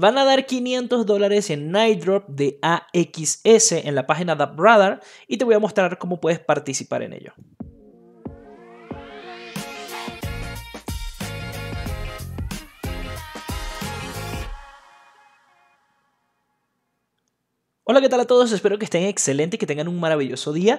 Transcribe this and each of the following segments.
Van a dar 500 dólares en nightdrop de AXS en la página de Brother y te voy a mostrar cómo puedes participar en ello. Hola, ¿qué tal a todos? Espero que estén excelentes, y que tengan un maravilloso día.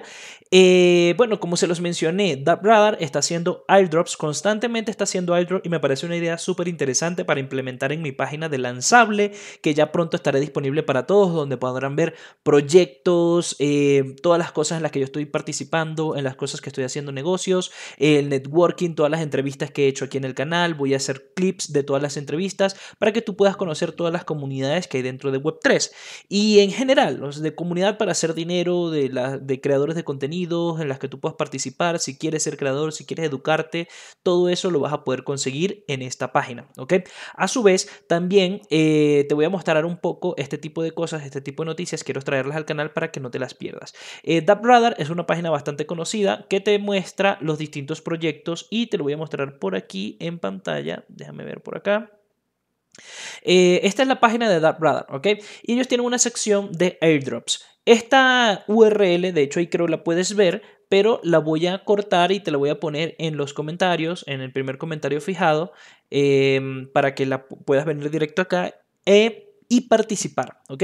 Eh, bueno, como se los mencioné, Dub Radar está haciendo airdrops, constantemente está haciendo airdrops y me parece una idea súper interesante para implementar en mi página de lanzable, que ya pronto estaré disponible para todos, donde podrán ver proyectos, eh, todas las cosas en las que yo estoy participando, en las cosas que estoy haciendo negocios, el networking, todas las entrevistas que he hecho aquí en el canal. Voy a hacer clips de todas las entrevistas para que tú puedas conocer todas las comunidades que hay dentro de Web3. Y en general, los de comunidad para hacer dinero, de, de creadores de contenidos en las que tú puedas participar, si quieres ser creador, si quieres educarte, todo eso lo vas a poder conseguir en esta página, ¿ok? A su vez, también eh, te voy a mostrar un poco este tipo de cosas, este tipo de noticias, quiero traerlas al canal para que no te las pierdas. Eh, es una página bastante conocida que te muestra los distintos proyectos y te lo voy a mostrar por aquí en pantalla, déjame ver por acá. Eh, esta es la página de Dark Brother, ¿ok? Y ellos tienen una sección de airdrops. Esta URL, de hecho, ahí creo la puedes ver, pero la voy a cortar y te la voy a poner en los comentarios, en el primer comentario fijado, eh, para que la puedas venir directo acá. E y participar, ¿ok?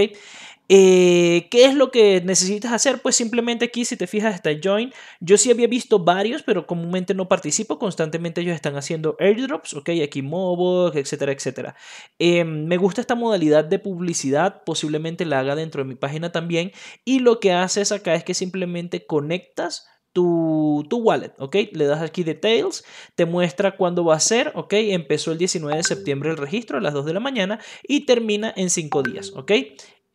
Eh, ¿Qué es lo que necesitas hacer? Pues simplemente aquí, si te fijas, está Join. Yo sí había visto varios, pero comúnmente no participo. Constantemente ellos están haciendo airdrops, ¿ok? Aquí Mobile, etcétera, etcétera. Em, me gusta esta modalidad de publicidad. Posiblemente la haga dentro de mi página también. Y lo que haces acá es que simplemente conectas tu, wallet, ¿ok? Le das aquí details, te muestra cuándo va a ser, ¿ok? Empezó el 19 de septiembre el registro a las 2 de la mañana y termina en 5 días, ¿ok?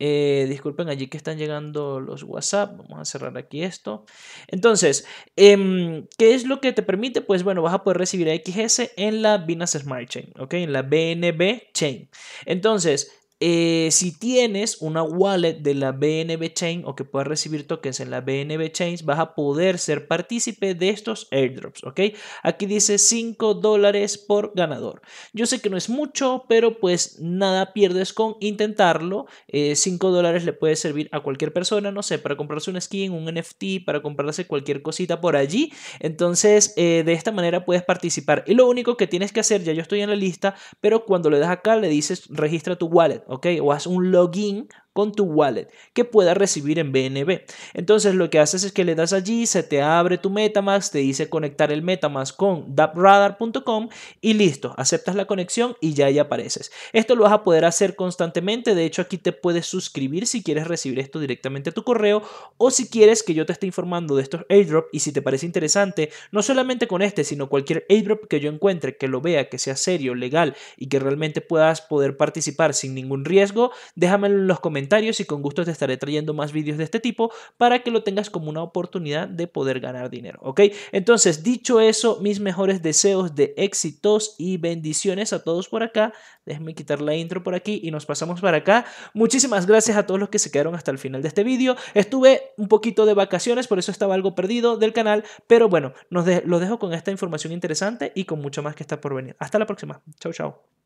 Eh, disculpen allí que están llegando los WhatsApp. Vamos a cerrar aquí esto. Entonces, em, ¿qué es lo que te permite? Pues bueno, vas a poder recibir a XS en la Binance Smart Chain, ¿ok? En la BNB Chain. Entonces, eh, si tienes una wallet de la BNB Chain o que puedas recibir tokens en la BNB Chain, vas a poder ser partícipe de estos airdrops, ¿ok? Aquí dice 5 dólares por ganador. Yo sé que no es mucho, pero pues nada pierdes con intentarlo. 5 eh, dólares le puede servir a cualquier persona, no sé, para comprarse un skin, un NFT, para comprarse cualquier cosita por allí. Entonces, eh, de esta manera puedes participar. Y lo único que tienes que hacer, ya yo estoy en la lista, pero cuando le das acá le dices registra tu wallet. Okay, O haz un login con tu wallet que puedas recibir en BNB. Entonces lo que haces es que le das allí, se te abre tu Metamask, te dice conectar el Metamask con dapradar.com y listo, aceptas la conexión y ya ahí apareces. Esto lo vas a poder hacer constantemente, de hecho aquí te puedes suscribir si quieres recibir esto directamente a tu correo o si quieres que yo te esté informando de estos airdrop y si te parece interesante, no solamente con este, sino cualquier airdrop que yo encuentre, que lo vea, que sea serio, legal y que realmente puedas poder participar sin ningún riesgo, déjamelo en los comentarios y con gusto te estaré trayendo más vídeos de este tipo para que lo tengas como una oportunidad de poder ganar dinero, ¿ok? Entonces, dicho eso, mis mejores deseos de éxitos y bendiciones a todos por acá. Déjenme quitar la intro por aquí y nos pasamos para acá. Muchísimas gracias a todos los que se quedaron hasta el final de este vídeo. Estuve un poquito de vacaciones, por eso estaba algo perdido del canal, pero bueno, nos lo dejo con esta información interesante y con mucho más que está por venir. Hasta la próxima. Chao, chao.